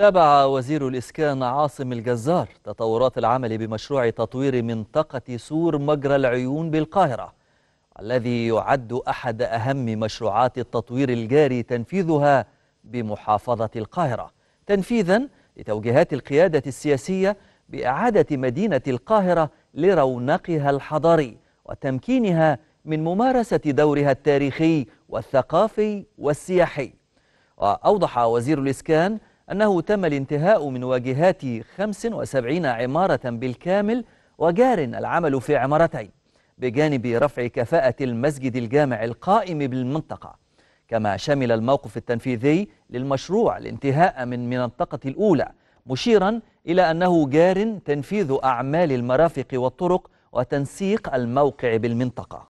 تابع وزير الإسكان عاصم الجزار تطورات العمل بمشروع تطوير منطقة سور مجرى العيون بالقاهرة الذي يعد أحد أهم مشروعات التطوير الجاري تنفيذها بمحافظة القاهرة تنفيذا لتوجيهات القيادة السياسية بإعادة مدينة القاهرة لرونقها الحضاري وتمكينها من ممارسة دورها التاريخي والثقافي والسياحي وأوضح وزير الإسكان أنه تم الانتهاء من واجهات 75 عمارة بالكامل وجار العمل في عمارتين بجانب رفع كفاءة المسجد الجامع القائم بالمنطقة كما شمل الموقف التنفيذي للمشروع الانتهاء من منطقة الأولى مشيرا إلى أنه جار تنفيذ أعمال المرافق والطرق وتنسيق الموقع بالمنطقة